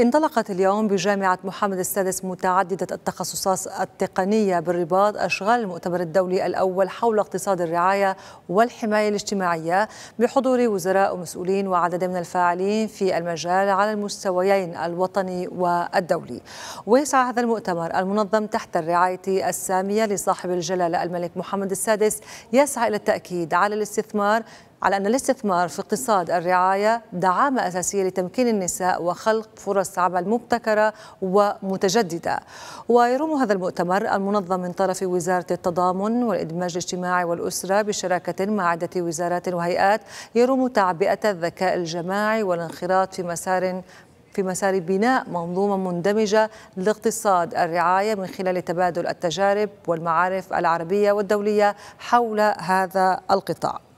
انطلقت اليوم بجامعة محمد السادس متعددة التخصصات التقنية بالرباط أشغال المؤتمر الدولي الأول حول اقتصاد الرعاية والحماية الاجتماعية بحضور وزراء ومسؤولين وعدد من الفاعلين في المجال على المستويين الوطني والدولي ويسعى هذا المؤتمر المنظم تحت الرعاية السامية لصاحب الجلالة الملك محمد السادس يسعى إلى التأكيد على الاستثمار على أن الاستثمار في اقتصاد الرعاية دعامة أساسية لتمكين النساء وخلق فرص عمل مبتكرة ومتجددة ويروم هذا المؤتمر المنظم من طرف وزارة التضامن والإدماج الاجتماعي والأسرة بشراكة مع عدة وزارات وهيئات يروم تعبئة الذكاء الجماعي والانخراط في مسار في مسار بناء منظومة مندمجة لاقتصاد الرعاية من خلال تبادل التجارب والمعارف العربية والدولية حول هذا القطاع